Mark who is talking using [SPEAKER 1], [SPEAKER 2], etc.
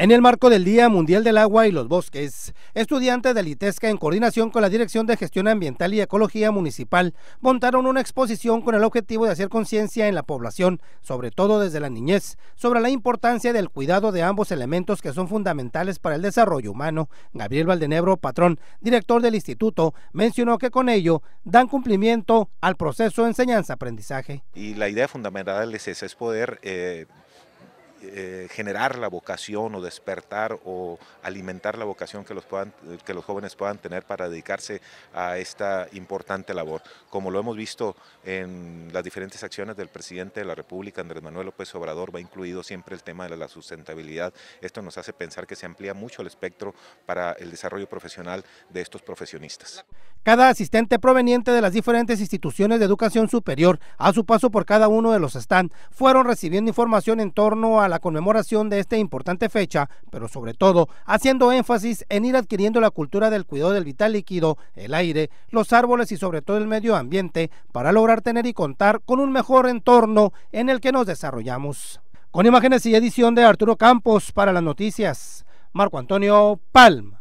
[SPEAKER 1] En el marco del Día Mundial del Agua y los Bosques, estudiantes de Litesca en coordinación con la Dirección de Gestión Ambiental y Ecología Municipal montaron una exposición con el objetivo de hacer conciencia en la población, sobre todo desde la niñez, sobre la importancia del cuidado de ambos elementos que son fundamentales para el desarrollo humano. Gabriel Valdenebro, patrón, director del instituto, mencionó que con ello dan cumplimiento al proceso enseñanza-aprendizaje.
[SPEAKER 2] Y la idea fundamental es esa, es poder... Eh, eh, generar la vocación o despertar o alimentar la vocación que los, puedan, que los jóvenes puedan tener para dedicarse a esta importante labor. Como lo hemos visto en las diferentes acciones del presidente de la República, Andrés Manuel López Obrador, va incluido siempre el tema de la sustentabilidad. Esto nos hace pensar que se amplía mucho el espectro para el desarrollo profesional de estos profesionistas.
[SPEAKER 1] Cada asistente proveniente de las diferentes instituciones de educación superior, a su paso por cada uno de los stand, fueron recibiendo información en torno a la conmemoración de esta importante fecha, pero sobre todo haciendo énfasis en ir adquiriendo la cultura del cuidado del vital líquido, el aire, los árboles y sobre todo el medio ambiente para lograr tener y contar con un mejor entorno en el que nos desarrollamos. Con imágenes y edición de Arturo Campos para las noticias, Marco Antonio Palma.